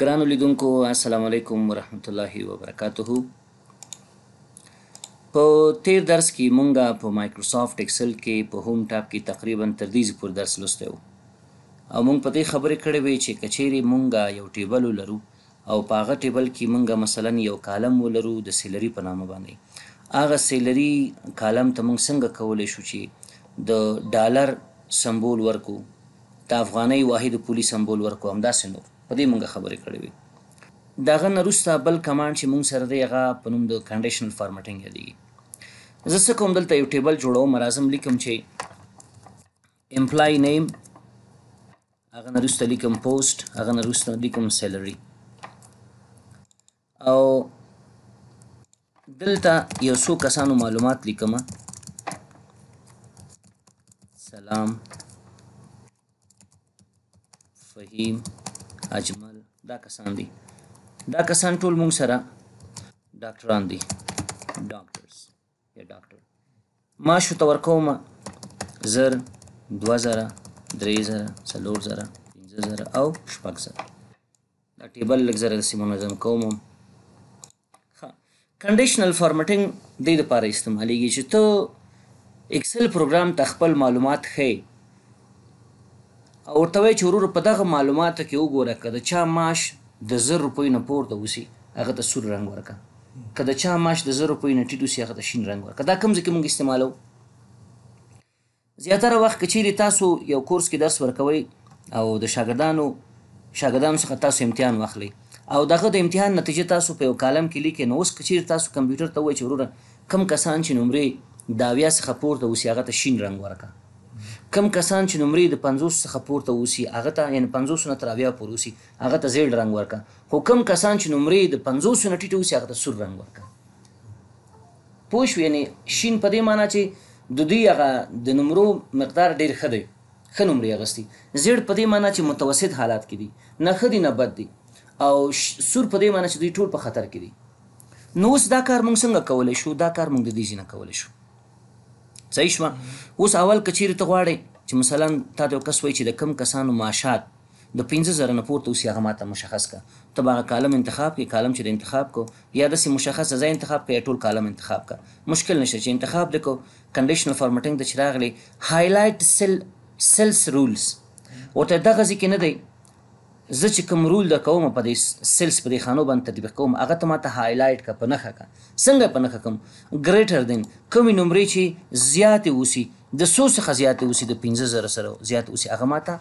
ګران ولیدونکو السلام علیکم ورحمت الله وبرکاته په تیر درس کې مونږه په مایکروسافټ ایکسل کې په هوم ټاب کې تقریبا تر دې پور درس لسته وو او مونږ په دې خبرې کړې وې چې کچېری مونږه یو ټیبل لرو او په هغه ټیبل کې مونږه مثلا یو کالم ولرو د سیلری په نامه باندې هغه سیلری کالم ته مونږ څنګه کولای شو چې د ډالر سمبول ورکو د افغاني واحد پولی سمبول ورکو همداسې نور په دې مونږ خبرې کړې وي داغه نرستا بل کمانډ چې مونږ سره دی هغه په نوم د کنډیشنل فارمټینګ یادېږي زه څه کوم دلته یو ټیبل جوړوم رازم لیکم چې امپلای نیم هغه نرستا لیکم پوسټ هغه نرستا لیکم سیلری او دلته یو څو کسانو معلومات لیکم سلام فهیم اجمل دا کسان دي دا کسان ټول موږ سره ډاکټران دي ډاکټرز یا ډاکټر ما شو تور کوم زر 2000 3000 4000 15000 او 6000 دا ټیبل لګزره سیمونزم کوم کنډیشنل فارمټینګ د دې لپاره استعمالیږي چې ته اکسل پروګرام ته خپل معلومات خې او ورته وایي چې ورور په دغه معلوماتو کې وګوره که د چا معاش د زر روپیو نه پورته وسي هغه ته سور رنګ ورکړه که د چا ماش د زر روپۍ نه ټیټ وسي هغه ته شین رنګ ورکړه دا کوم ځای کې موږ استعمالو زیاتره وخت که چیرې تاسو یو کورس کې درس ورکوئ او د شاګردانو شاګردانو څخه تاسو امتحان واخلئ او دغه د امتحان نتیجه تاسو په یو کالم کې لیکئ نو اوس که چیرې تاسو کمپیوټر ته وایي چې وروره کم کسان چې نمرې د اویا څخه پورته وسي هغه ته شین رنګ ورکړه کم کسان چې نمرې د 50 څخه پورته اوسي هغه ته یعنی 50 نه تر اویا پورې اوسي هغه ته زیړ رنگ ورکا خو کم کسان چې نمرې د 50 نه ټیټه اوسي هغه ته سور رنگ ورکا پوښ یعنی شین په دې معنی چې د دوی هغه د نمرو مقدار ډیر ښه دی ښه نمرې اغستې زیړ په دې معنی چې متوسط حالات کې دي نه ښه دي نه بد دي او سور په دې معنی چې دوی ټول په خطر کې دي نو اوس دا کار موږ څنګه کولای شو دا کار موږ د دې ځینې کولای شو صحیح شو اوس اول کچیر ته غواړي چې مثلا تا ته کس وای چې د کم کسانو معاشات د 15000 نه پورته اوس هغه ماته مشخص کا ته باغه کالم انتخاب کې کالم چې د انتخاب کو یا د سي مشخص ځای انتخاب کې ټول کالم انتخاب کا مشکل نشه چې انتخاب د کو کنډیشنل فارمټینګ د چراغ لې هایلایټ سیل سیلز رولز او ته دغه ځکه نه دی زه چې کوم رول د کوم په دې سیلز په دې خانو باندې تطبیق کوم هغه ته ماته هایلایټ کا په نخه کا څنګه په نخه کوم ګریټر دین کومې نمرې چې زیات اوسي د 100 څخه زیات اوسي د 15000 سره زیات اوسي هغه ماته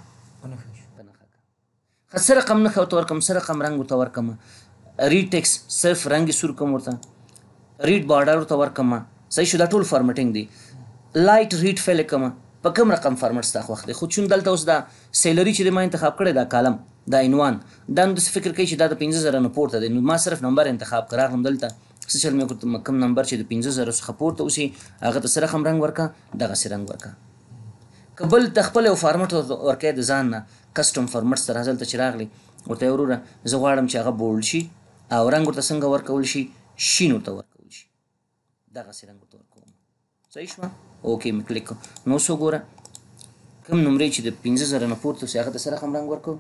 خسر رقم نه خو تور کم سره رقم رنگ تو ورکم ریډ ټیکس صرف رنگ سور کوم ورته ریډ بارډر تو ورکم صحیح شو دا ټول فارمټینګ دی لایټ ریډ فیل کوم په کم رقم فارمټ ستا خوښ دی خو چون دلته اوس دا سیلری چې ما انتخاب کړی دا کالم دا عنوان دا نو فکر کوي چې دا د 15000 نه پورته دی نو ما صرف نمبر انتخاب کړم دلته سوشل میډیا کوم کم نمبر چې د 15000 څخه پورته اوسي هغه ته سره خم رنگ ورکا دغه سره رنگ ورکا کبل تخپل او فارمټ ورکه د ځان نه کسٹم فارمټ سره ځل ته چراغلی ورته وروره زه غواړم چې هغه بولډ شي او رنگ ورته څنګه ورکول شي شین ورته ورکول شي دغه سره رنگ ورته صحیح شوه اوکې مې کلیک کړو نو اوس وګوره کوم نمرې چې د 15000 نه پورته سي هغه د سره کوم رنگ ورکو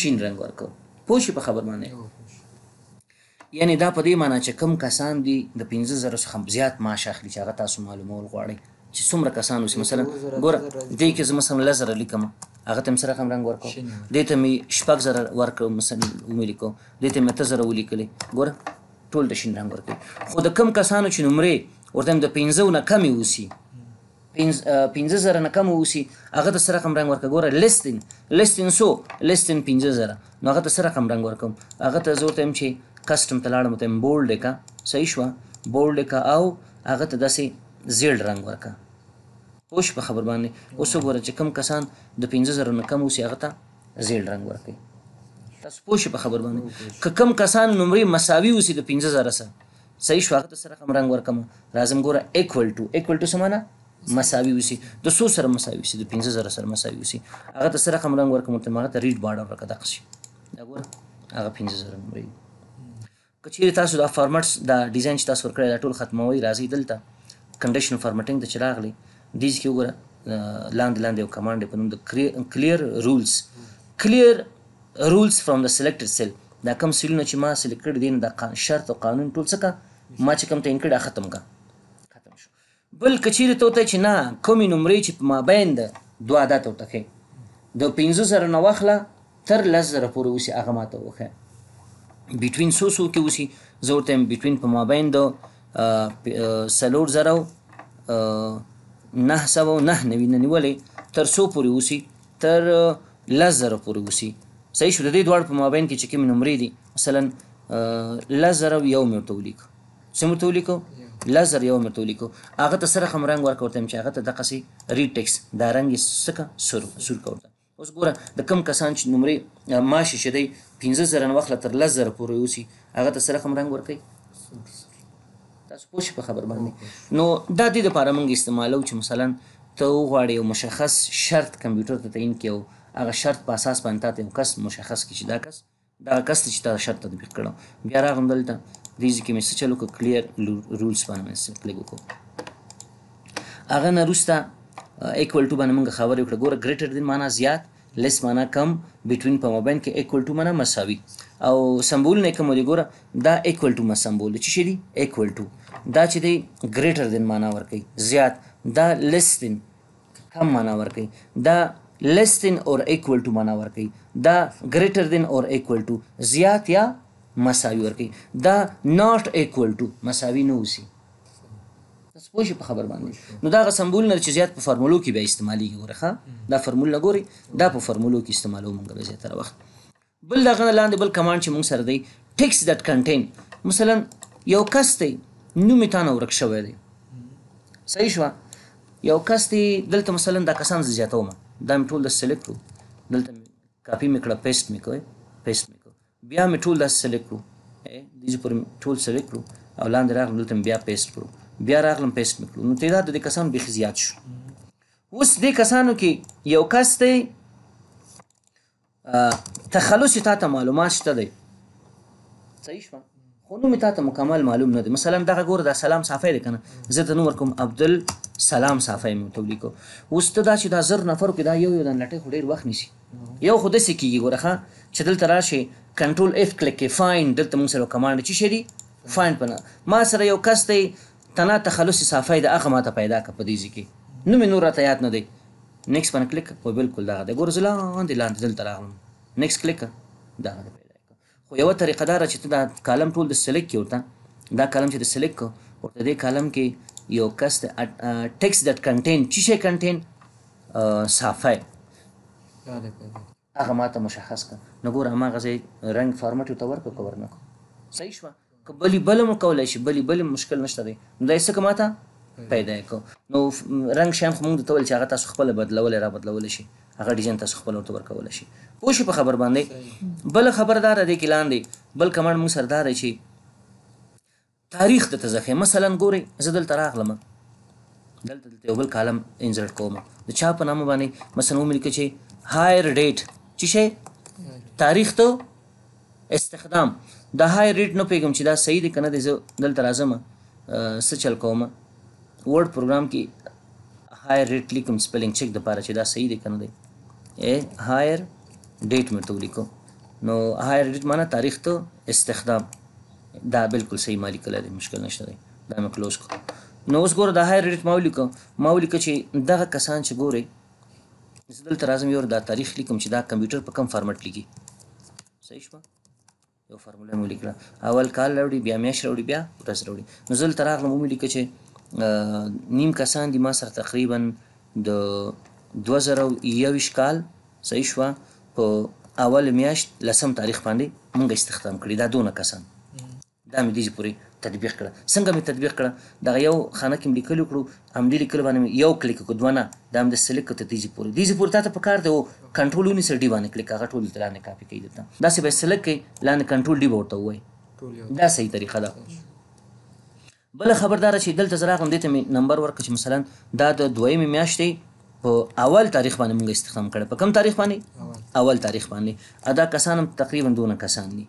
شین رنگ ورکو پوه شي په خبر باندې یعنی دا په دې معنی چې کم کسان دي د 15000 څخه زیات معاش اخلي چې هغه تاسو معلومول غواړئ چې څومره کسان اوس مثلا ګوره دې کې زه مثلا لزر لیکم هغه تم سره کوم رنگ ورکو دې ته مې شپږ زره ورکو مثلا ومې لیکو دې ته مې تزر ولیکلې ګوره ټول د شین رنگ ورکو خو د کم کسانو چې نمرې ورته د 15 نه کم وسی 15000 نه کم وسی هغه د سره رقم رنگ ورکه ګوره لیستین لیستین سو لیستین 15000 نو هغه د سره رقم رنگ ورکم هغه ته زور تم چې کسٹم تلاړم تم بولډ کا صحیح شو بولډ کا او هغه ته داسې زیړ رنگ ورکا پوش په خبر باندې اوس وګوره چې کم کسان د 15000 نه کم وسی هغه ته زیړ رنگ ورکي تاسو پوه شئ په خبر باندې که کم کسان نمرې مساوي وسی د 15000 سره صحیح شو هغه سره کوم رنگ ورکم راځم ګوره ایکوال ټو ایکوال ټو سمانا مساوي وسی د 100 سره مساوي وسی د 15000 سره مساوي وسی هغه سره کوم رنگ ورکم ته هغه ته ریډ بارډر ورکړه دا قصې دا ګوره هغه 15000 نمبر کچیر تاسو دا فارمټس دا ډیزاین چې تاسو ورکړی دا ټول ختموي راځي دلته کنډیشنل فارمټینګ د چراغلی دیز کې وګوره لاندې لاندې یو کمانډ په نوم د کلیر رولز کلیر رولز فرام د سلیکټډ سیل دا کوم سیلونه چې ما سلیکټ کړی دي دا شرط او قانون ټول څه ما چې کوم ټایم کړه ختم کا ختم شو بل کچیر ته ته چې نه کومې نمرې چې په مابین د دوه عادت ته کې د 15000 نو واخله تر 10000 پورې وسی هغه ماته وخه بیټوین سو سو کې وسی زور ټایم بیټوین په مابین د سلور زرو نه سو نه نوی نه نیولې تر سو پورې وسی تر 10000 پورې وسی صحیح شو د دې دوه په مابین کې چې کوم نمرې دي مثلا 10000 یو مې تولیک سمر تولیکو لزر یو مرته ولیکو هغه ته سره هم رنگ ورکوتم چې هغه ته د قصي ریټکس دا رنگ سکه سر سر کوته اوس ګوره د کم کسان چې نمرې ماشي شدی 15000 نه وخت تر لزر پورې اوسي هغه ته سره هم رنگ ورکي تاسو پوښ په خبر باندې نو دا د لپاره موږ استعمالو چې مثلا ته غواړې یو مشخص شرط کمپیوټر ته تعین کیو هغه شرط په اساس باندې تاسو کس مشخص کی چې دا کس دا کس چې دا شرط تطبیق کړو بیا راغوندل ته ریزی کې میشه چلو کو کلیر رولز باندې میشه کلیک وکړو هغه نه روسته ایکوال ټو باندې موږ خبرې وکړه ګوره ګریټر دین معنا زیات لیس معنا کم بیټوین په مابین کې ایکوال ټو معنا مساوي او سمبول نه کوم دی ګوره دا ایکوال ټو ما سمبول چې شي دی ایکوال ټو دا چې دی ګریټر دین معنا ورکي زیات دا لیس دین کم معنا ورکي دا لیس دین اور ایکوال ټو معنا ورکي دا ګریټر دین اور ایکوال ټو زیات یا مساوي ورکړي دا ناٹ ایکوال ټو مساوي نه اوسي تاسو پوه شئ په خبر باندې نو دا غ سمبول نه چې زیات په فرمولو کې به استعمالېږي ورخه دا فرمول نه ګوري دا په فرمولو کې استعمالو مونږ به زیاتره وخت بل دغه لاندې بل کمانډ چې مونږ سره دی ټیکس دټ کنټین مثلا یو کس دی نوم یې تانه ورک شوی دی صحیح شوه یو کس دی دلته مثلا دا کسان زیاتوم دا مې ټول د سلیکټ دلته کاپی مې کړه پیسټ مې کوي پیسټ مې بیا مې ټول داسې سلیکټ کړو دې پورې ټول سلیکټ کړو او لاندې راغلم دلته بیا پیسټ کړو بیا راغلم پیسټ مې کړو نو تعداد د کسانو بیخي زیات شو اوس دې کسانو کې یو کس دی تخلص تا ته معلومات شته دی صحیح شو خو نو تا ته مکمل معلوم نه دی مثلا دغه ګور د سلام صافی دی کنه زه ته نو ورکوم عبدل سلام صافی مې ته لیکو اوس ته دا چې دا زر نفر کې دا یو یو د لټې خو ډیر وخت نیسی یو خو داسې کېږي ګوره ښه چې دلته راشي کنټرول اف کلیک کې فایند دلته موږ سره کمانډ چې شری فایند پنه ما سره یو کس دی تنا تخلص صفای د هغه ماته پیدا ک په دې کې نو مې نور راته یاد نه دی نیکس باندې کلیک کو بالکل دا د ګورځلا اندې لاندې دلته راغلم نیکس کلیک دا پیدا خو یو طریقه دا چې دا کالم ټول د سلیکټ کیوتا دا کالم چې د سلیکټ کو ورته دې کالم کې یو کس ټیکس دټ کنټین چې شی کنټین صفای هغه ماته مشخص کړه نو ګوره هماغه ځای رنګ فارمټ ورته ورکړه که ورنکړو صحیح شوه که بلې بله مو کولی شي بلې بلې مشکل نشته دی نو دا یې څه که ماته پیدا یې کړو نو رنګ شیان خو موږ درته ویل چې هغه تاسو خپله بدلولی را بدلولی شي هغه ډیزاین تاسو خپل ورته ورکولی شي پوه شي په خبر باندې بل خبردار دی کې لاندې بل کمانډ موږ سره دا دی چې تاریخ د تزخې مثلا ګورئ زه دلته راغلم دلته دلته یو بل کالم انزرټ کوم د چا په نامه باندې مثلا ومې لیکه چې هایر ډیټ چی شي تاریخ ته استخدام د های ریټ نو پیغام چې دا صحیح دی کنه د دلته راځم څه چل کوم ورډ پروګرام کې هایر ریټ لیکم سپیلنګ چیک د پاره چې دا صحیح دی کنه دی ا هایر ډیټ مې ته لیکو نو هایر ریټ معنی تاریخ ته استخدام دا بالکل صحیح مالک لري مشکل نشته دی دا مې کلوز کو نو اوس ګوره د هایر ریټ مولي کو مولي کو چې دغه کسان چې ګوري زه دلته راځم یو دا تاریخ لیکم چې دا کمپیوټر په کوم فارمټ لیکي صحیح شوه یو فارموله مې لیکله اول کال راوړي بیا میاشت راوړي بیا ورځ راوړي نو زه دلته راغلم ومې لیکه چې نیم کسان دي ما سره تقریبا د دوه زره یوویشت کال صحیح شوه په اول میاشت لسم تاریخ باندې مونږ استخدام کړي دا دونه کسان دا مې دیږي پورې تطبیق کړه څنګه مې تطبیق کړه دا یو خانه کې لیکل کړو هم دې لیکل باندې یو کلیک کو دونه دا هم د سلیکټ ته دیږي پوری دیږي پوری ته په کار دی او کنټرول ونی سړي باندې کلیک هغه ټول تل نه کاپی کوي دا داسې به سلیکټ کې لاندې کنټرول دی ورته وای دا صحیح طریقه ده بل خبردار شي دلته زراغ هم دې ته نمبر ورک چې مثلا دا د دویمه میاشتې په اول تاریخ باندې موږ استخدام کړ په کم تاریخ باندې اول تاریخ باندې ادا کسان تقریبا دونه کسان دي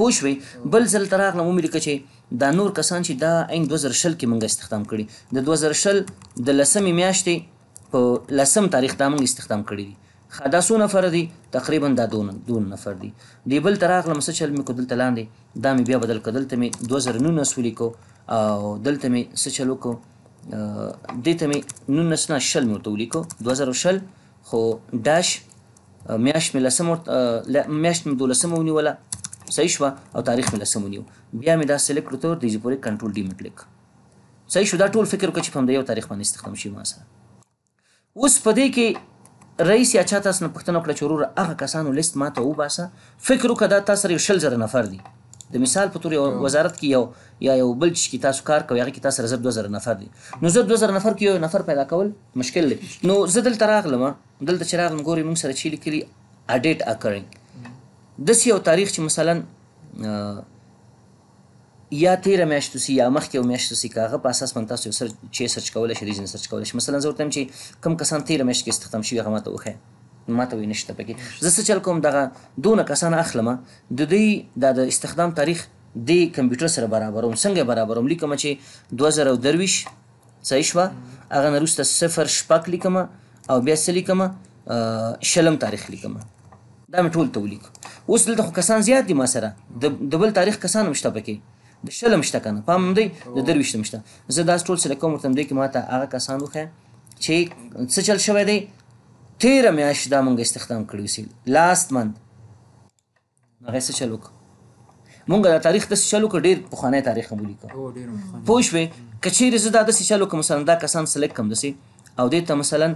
پوه شوې بل ځل ته راغلم ومې چې دا نور کسان چې دا عین 2000 کې موږ استخدام کړي د 2000 د لسمې میاشتې په لسم تاریخ دا موږ استخدام کړي دي خدا سو نفر دي تقریبا دا دون دون نفر دي دی بل تر اغلم څه چل مې کو دلته لاندې دا مې بیا بدل کړل ته مې 2009 سولې کو او دلته مې څه چل وکړو دته مې 19 نه شل مې تولې کو 2000 خو ډاش میاش مې لسم میاش مې دولسم ونیوله صحیح شو او تاریخ مې لسم نیو بیا مې دا سلیکټ کړو تر دې پورې کنټرول ډی مې کلیک صحیح شو دا ټول فکر وکړ چې په یو تاریخ باندې استخدام شي ما سره اوس په دې کې رئیس یا چا تاسو نه پښتنه کړه چې ورور هغه کسانو لیست ما ته وباسه فکر وکړه دا تاسو یو شل زره نفر دي د مثال په توګه وزارت کې یو یا یو بل چې تاسو کار کوي هغه کې تاسو رزب 2000 نفر دي نو زه 2000 نفر کې یو نفر پیدا کول مشکل دی نو زه دلته راغلم دلته چې راغلم ګوري موږ سره چیلې کلی اډیټ اکرینګ د یو تاریخ چې مثلا یا تیر میاشت وسی یا مخکې میاشت وسی کاغه په اساس من تاسو سر چې سرچ کولای شئ ریزن سرچ کولای شئ مثلا زه ورته چې کم کسان تیر میاشت کې استخدام شوی هغه ماته وخه ماته وی نشته پکې زه څه چل کوم دغه دونه کسان اخلم د دې د استخدام تاریخ د کمپیوټر سره برابروم څنګه برابروم لیکم چې 2023 صحیح شو هغه نرسته 0 شپک لیکم او بیا سلیکم شلم تاریخ لیکم دا مې ټول تولیک اوس دلته خو کسان زیات دي ما سره د بل تاریخ کسان هم شته پکې د شلم شته کنه پام دی د درویشتم شته زه دا ټول سره کوم ورته دی کې ماته هغه کسان وخه چې څه چل شوی دی تیر میاشت دا مونږ استخدام کړی وسی لاست منت هغه څه چل وکړه مونږ د تاریخ د شلو کې ډیر پخوانی تاریخ هم ولیکو پوه شو کچیر زه د شلو کې مثلا دا کسان سلیک کم دسي او دې ته مثلا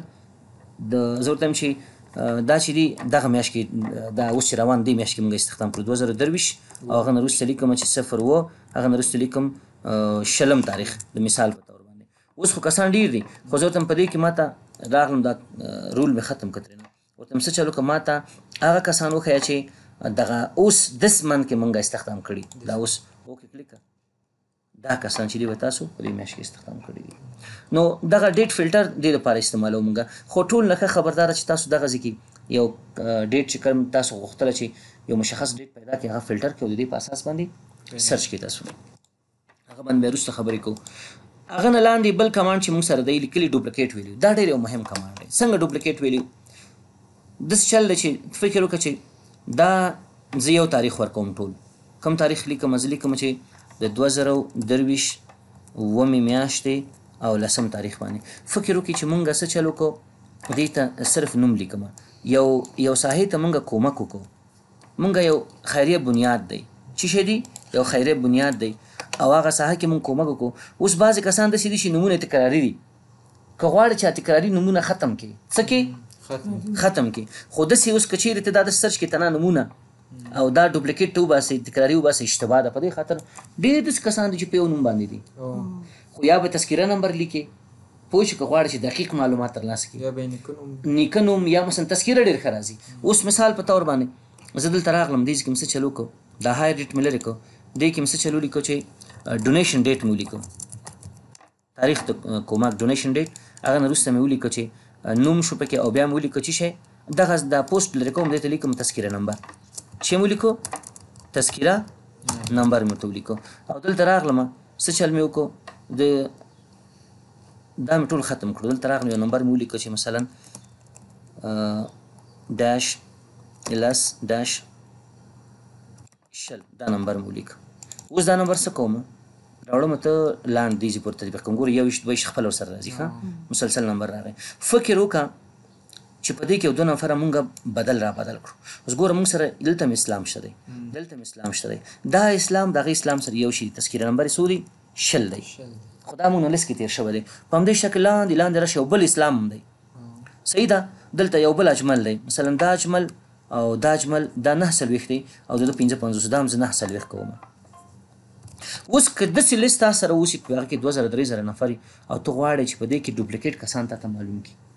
د ضرورت هم شي دا چې دی دغه میاشت کې دا اوس روان دی میاشت کې موږ استخدام کړو 2023 او هغه وروسته لیکم چې صفر وو هغه وروسته لیکم شلم تاریخ د مثال په تور باندې اوس خو کسان ډیر دي خو زه تم په دې کې ماته راغلم دا رول مې ختم کړم ورته څه چلو کوم ماته هغه کسانو خیا چې دغه اوس دس من کې موږ استخدام کړی دا اوس اوکې کلیک دا کسان چې دی تاسو په دې میاشت کې استخدام کړی دي نو دغه ډیټ فلټر د لپاره استعمالو مونږه خو ټول نه خبردار چې تاسو دغه ځکه یو ډیټ چې کوم تاسو غوښتل چې یو مشخص ډیټ پیدا کړي هغه فلټر کې د دې په اساس باندې سرچ کې تاسو هغه باندې وروسته خبرې کوو هغه نه لاندې بل کمانډ چې موږ سره دی لیکلي ډوپلیکیټ ویلو دا ډېر یو مهم کمانډ دی څنګه ډوپلیکیټ ویلو د چل چې فکر وکړه چې دا زه یو تاریخ ورکوم ټول کم تاریخ لیکم از لیکم چې د 2023 ومې میاشتې او لسم تاریخ باندې فکر وکړئ چې مونږ څه چلو کو دې ته صرف نوم لیکم یو یو ساحې ته مونږ کومک وکړو مونږ یو خیریه بنیاد دی چې شې دی یو خیریه بنیاد دی او هغه ساحه کې مونږ کومک وکړو اوس بعضی کسان د سیدي شي نمونه تکراری دي که غواړي چې تکراری نمونه ختم کړي څه کې ختم کړي خو د سې اوس کچیر ته د سرچ کې تنه نمونه او دا ډوپلیکیټ ته وباسي تکراری وباسي اشتباه ده په دې خاطر ډېر داسې کسان دي چې په یو نوم باندې دي خو یا به تذکره نمبر لیکي پوه شي که غواړي چې دقیق معلومات ترلاسه کړي نیکه نوم یا مثلا تذکره ډېر ښه راځي اوس مثال په تور باندې زه دلته راغلم دې کې څه چلو کو دا هایر ډیټ مې لرې کو دې کې څه چلو لیکو چې ډونیشن ډیټ مو لیکو تاریخ ته کومه ډونیشن ډیټ هغه نه وروسته مې ولیکو چې نوم شو پکې او بیا مې ولیکو چې شی دغه دا پوسټ لرې کوم دې ته لیکم تذکره نمبر چې مو لیکو تذکیره نمبر مې ټول لیکو او دلته راغلم څه چل مې وکړو د دا مې ټول ختم کړو دلته راغلم یو نمبر مې ولیکو چې مثلا ډاش لس ډاش شل دا نمبر مې ولیکو اوس دا نمبر څه کوم راوړم ته لاندې دې پورته تطبیق کوم ګور یو وشت به خپل سره راځي ښه مسلسل نمبر راغی فکر وکړه چې په دې کې دوه نفر مونږه بدل را بدل کړو اوس ګوره مونږ سره دلته اسلام شته دی دلته اسلام شته دی دا اسلام دغه اسلام سره یو شی تذکرې نمبر سوري شل دی خدا مونږ لس کې تیر شو دی په همدې شکل لاندې لاندې راشه یو بل اسلام دی صحیح ده دلته یو بل اجمل دی مثلا دا اجمل او دا اجمل دا نه سل ویخ دی او د 1550 دام زه نه سل ویخ کوم اوس که داسې لیست تا سره اوسي په هغه کې دوه زره درې زره نفرې او ته غواړې چې په دې کې ډوپلیکیټ کسان تا ته معلوم کړي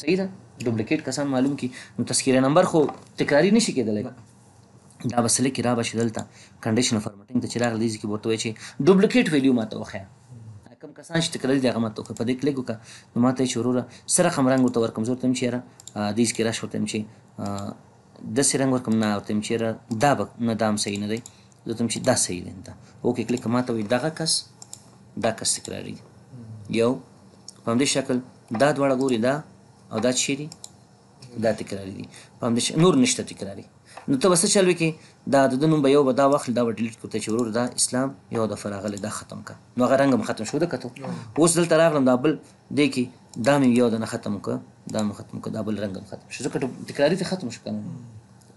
صحیح ده ډوپلیکیټ کسان معلوم کی نو تذکیره نمبر خو تکراری نشي کېدلی دا وسله کې را بشي دلته کنډیشن فارمټینګ ته چې راغلی دي کې ورته وایي چې ډوپلیکیټ ویلیو ماته وخیا کم کسان چې تکراری دغه ماته خو په دې کلیک وکړه نو ماته شروع را سره خمرنګ ورته ورکم زور تم چیرې دیس کې را شو تم چې د سرنګ ورکم نه او تم چیرې دا به نه دام صحیح نه دی زه تم چې دا صحیح دی ته اوکې کلیک ماته وي دغه کس دا کس تکراری یو په همدې شکل دا دواړه ګوري دا او دا چی دي دا تکراری دي په همدې نور نشته تکراری نو ته بس چل وکې دا د نوم به یو به دا واخل دا ډیلیټ کوته چې ورور دا اسلام یو د فراغله دا ختم کا نو هغه رنګ ختم شو د کتو اوس دلته راغلم دا بل دی کې دا مې یو د ختم کا دا مې ختم کا دا بل رنګ ختم شو ځکه تکراری ته ختم شو کنه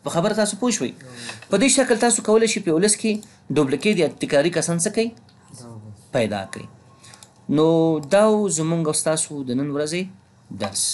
په خبره تاسو پوه شئ په دې شکل تاسو کولای شئ په ولس کې ډوپلیکیټ یا تکراری کسان څه کوي پیدا کړئ نو دا زمونږ او تاسو د نن ورځې درس